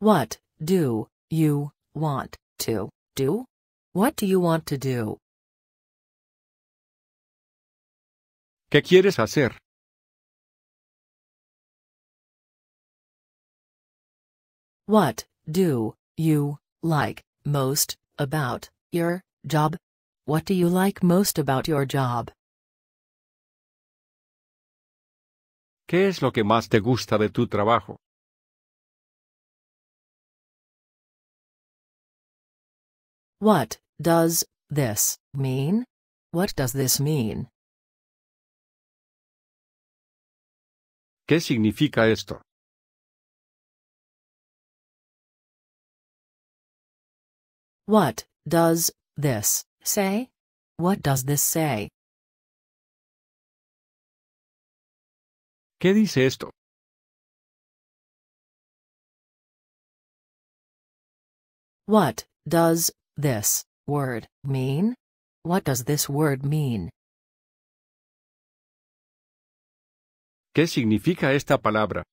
What do you want to do? What do you want to do? ¿Qué quieres hacer? What do you like most about your job? What do you like most about your job? ¿Qué es lo que más te gusta de tu trabajo? What does this mean? What does this mean? ¿Qué significa esto? What does this say? What does this say? ¿Qué dice esto? What does this word mean? What does this word mean? ¿Qué significa esta palabra?